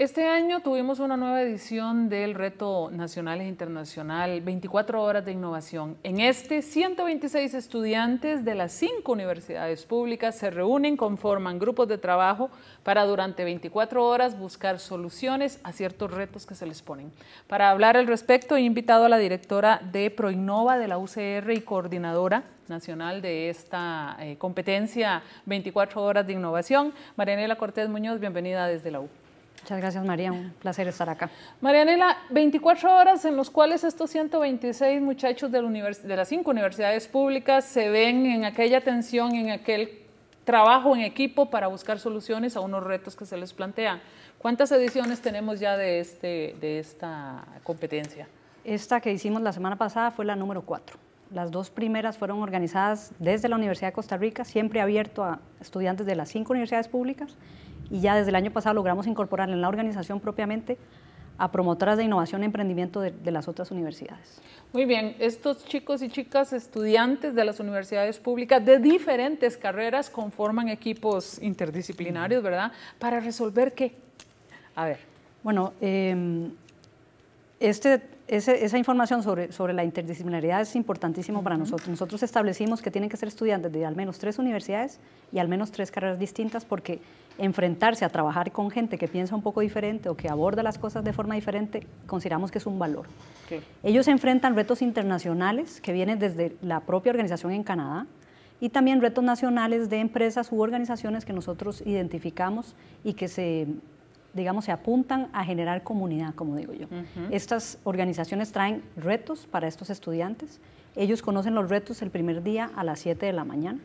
Este año tuvimos una nueva edición del Reto Nacional e Internacional 24 Horas de Innovación. En este, 126 estudiantes de las cinco universidades públicas se reúnen, conforman grupos de trabajo para durante 24 horas buscar soluciones a ciertos retos que se les ponen. Para hablar al respecto, he invitado a la directora de Proinnova de la UCR y coordinadora nacional de esta eh, competencia 24 Horas de Innovación, Marianela Cortés Muñoz. Bienvenida desde la U. Muchas gracias, María. Un placer estar acá. Marianela, 24 horas en los cuales estos 126 muchachos de, las cinco universidades públicas se ven en aquella tensión, en aquel trabajo en equipo para buscar soluciones a unos retos que se les plantean. ¿Cuántas ediciones tenemos ya de, este, de esta competencia? Esta que hicimos la semana pasada fue la número cuatro. Las dos primeras fueron organizadas desde la Universidad de Costa Rica, siempre abierto a estudiantes de las cinco universidades públicas y ya desde el año pasado logramos incorporar en la organización propiamente a promotoras de innovación y emprendimiento de, las otras universidades. Muy bien, estos chicos y chicas estudiantes de las universidades públicas de diferentes carreras conforman equipos interdisciplinarios, ¿verdad? Para resolver qué. A ver. Bueno, eh, este esa información sobre, sobre la interdisciplinaridad es importantísimo para nosotros. Nosotros establecimos que tienen que ser estudiantes de al menos tres universidades y al menos tres carreras distintas porque enfrentarse a trabajar con gente que piensa un poco diferente o que aborda las cosas de forma diferente, consideramos que es un valor. Ellos enfrentan retos internacionales que vienen desde la propia organización en Canadá y también retos nacionales de empresas u organizaciones que nosotros identificamos y que se digamos, se apuntan a generar comunidad, como digo yo. Estas organizaciones traen retos para estos estudiantes. Ellos conocen los retos el primer día a las 7 de la mañana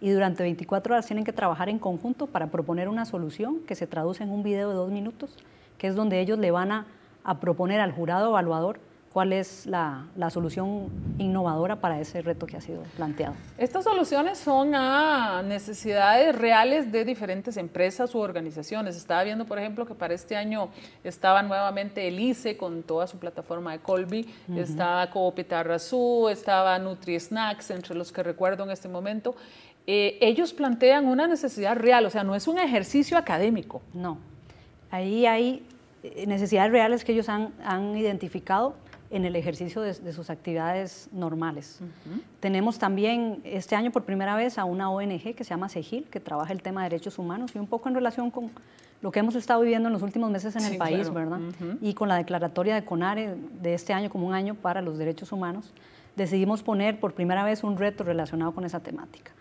y durante 24 horas tienen que trabajar en conjunto para proponer una solución que se traduce en un video de dos minutos, que es donde ellos le van a, a proponer al jurado evaluador cuál es la, solución innovadora para ese reto que ha sido planteado. Estas soluciones son a necesidades reales de diferentes empresas u organizaciones. Estaba viendo, por ejemplo, que para este año estaba nuevamente el ICE con toda su plataforma de Colby, estaba Coopetarra Su, estaba NutriSnacks, entre los que recuerdo en este momento. Eh, ellos plantean una necesidad real, o sea, no es un ejercicio académico. No, ahí hay necesidades reales que ellos han identificado en el ejercicio de, sus actividades normales. Tenemos también este año por primera vez a una ONG que se llama Segil, que trabaja el tema de derechos humanos y un poco en relación con lo que hemos estado viviendo en los últimos meses en el país, ¿verdad? Y con la declaratoria de CONARE de este año como un año para los derechos humanos, decidimos poner por primera vez un reto relacionado con esa temática.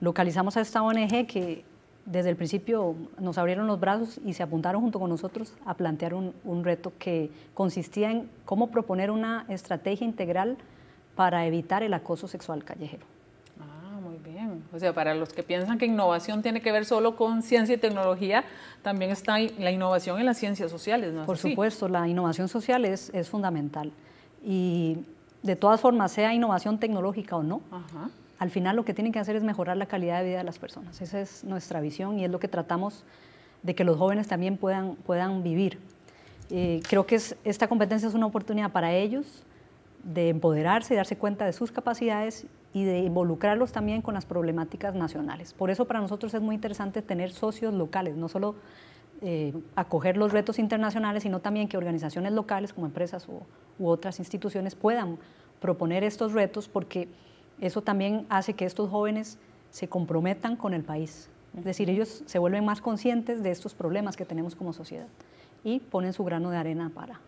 Localizamos a esta ONG que desde el principio nos abrieron los brazos y se apuntaron junto con nosotros a plantear un, reto que consistía en cómo proponer una estrategia integral para evitar el acoso sexual callejero. Ah, muy bien. O sea, para los que piensan que innovación tiene que ver solo con ciencia y tecnología, también está la innovación en las ciencias sociales, ¿no? Por supuesto, la innovación social es, es fundamental. Y de todas formas, sea innovación tecnológica o no, al final lo que tienen que hacer es mejorar la calidad de vida de las personas. Esa es nuestra visión y es lo que tratamos de que los jóvenes también puedan, puedan vivir. Eh, creo que esta competencia es una oportunidad para ellos de empoderarse y darse cuenta de sus capacidades y de involucrarlos también con las problemáticas nacionales. Por eso para nosotros es muy interesante tener socios locales, no solo eh, acoger los retos internacionales, sino también que organizaciones locales como empresas u, u otras instituciones puedan proponer estos retos porque eso también hace que estos jóvenes se comprometan con el país. Es decir, ellos se vuelven más conscientes de estos problemas que tenemos como sociedad y ponen su grano de arena para,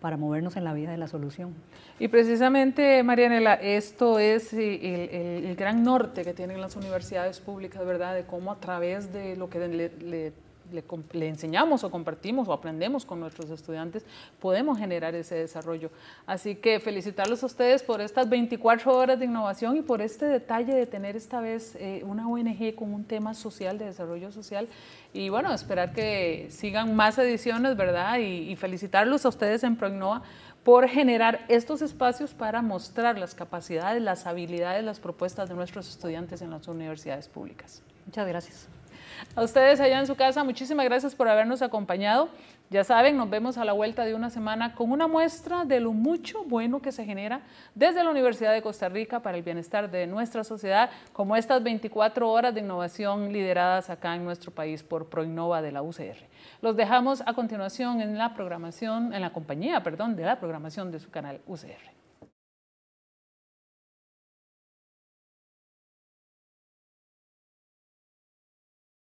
para movernos en la vida de la solución. Y precisamente, Marianela, esto es eh, el, gran norte que tienen las universidades públicas, ¿verdad? De cómo a través de lo que le, le le, enseñamos o compartimos o aprendemos con nuestros estudiantes, podemos generar ese desarrollo. Así que felicitarlos a ustedes por estas 24 horas de innovación y por este detalle de tener esta vez eh, una ONG con un tema social, de desarrollo social. Y bueno, esperar que sigan más ediciones, ¿verdad? Y, y felicitarlos a ustedes en Proinova por generar estos espacios para mostrar las capacidades, las habilidades, las propuestas de nuestros estudiantes en las universidades públicas. Muchas gracias. A ustedes allá en su casa, muchísimas gracias por habernos acompañado. Ya saben, nos vemos a la vuelta de una semana con una muestra de lo mucho bueno que se genera desde la Universidad de Costa Rica para el bienestar de nuestra sociedad, como estas 24 horas de innovación lideradas acá en nuestro país por Proinnova de la UCR. Los dejamos a continuación en la programación, en la compañía, perdón, de la programación de su canal UCR.